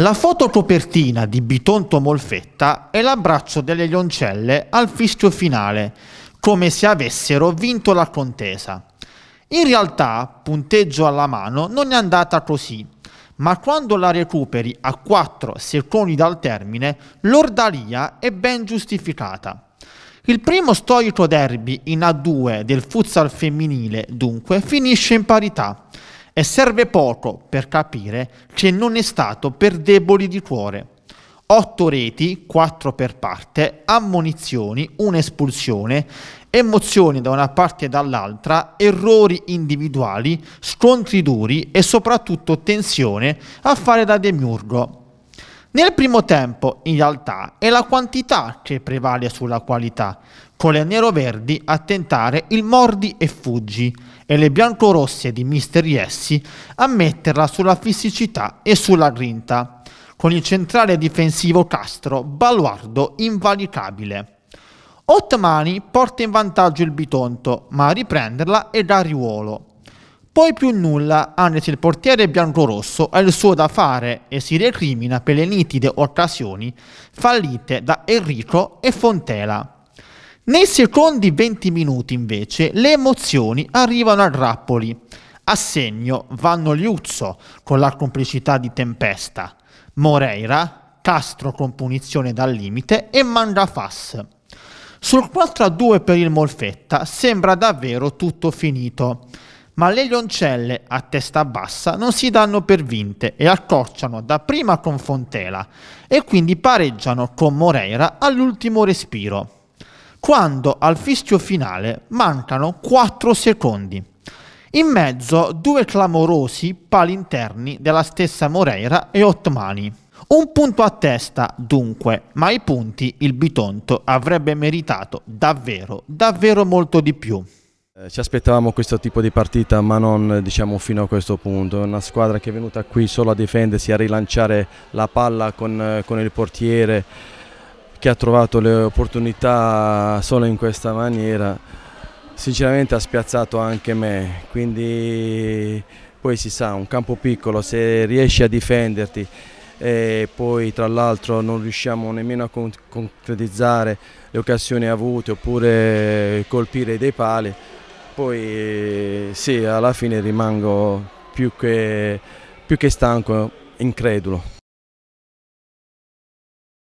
La fotocopertina di Bitonto Molfetta è l'abbraccio delle lioncelle al fischio finale, come se avessero vinto la contesa. In realtà, punteggio alla mano, non è andata così, ma quando la recuperi a 4 secondi dal termine, l'ordalia è ben giustificata. Il primo storico derby in A2 del futsal femminile, dunque, finisce in parità e serve poco per capire che non è stato per deboli di cuore. Otto reti, quattro per parte, ammonizioni, un'espulsione, emozioni da una parte e dall'altra, errori individuali, scontri duri e soprattutto tensione a fare da demiurgo. Nel primo tempo, in realtà, è la quantità che prevale sulla qualità, con le neroverdi a tentare il mordi e fuggi e le biancorosse di Mister Yessi a metterla sulla fisicità e sulla grinta, con il centrale difensivo Castro baluardo invalicabile. Ottmani porta in vantaggio il Bitonto, ma a riprenderla è Dariuolo poi più nulla, anche se il portiere biancorosso ha il suo da fare e si recrimina per le nitide occasioni fallite da Enrico e Fontela. Nei secondi 20 minuti invece le emozioni arrivano a grappoli. A segno vanno Liuzzo con la complicità di Tempesta, Moreira, Castro con punizione dal limite e Mangafas. Sul 4-2 per il Molfetta sembra davvero tutto finito ma le lioncelle a testa bassa non si danno per vinte e accorciano dapprima con Fontela e quindi pareggiano con Moreira all'ultimo respiro, quando al fischio finale mancano 4 secondi. In mezzo due clamorosi pali interni della stessa Moreira e Ottmani. Un punto a testa, dunque, ma i punti il Bitonto avrebbe meritato davvero, davvero molto di più. Eh, ci aspettavamo questo tipo di partita ma non diciamo, fino a questo punto, una squadra che è venuta qui solo a difendersi, a rilanciare la palla con, eh, con il portiere che ha trovato le opportunità solo in questa maniera, sinceramente ha spiazzato anche me, quindi poi si sa, un campo piccolo, se riesci a difenderti e poi tra l'altro non riusciamo nemmeno a concretizzare le occasioni avute oppure colpire dei pali, poi sì, alla fine rimango più che, più che stanco, incredulo.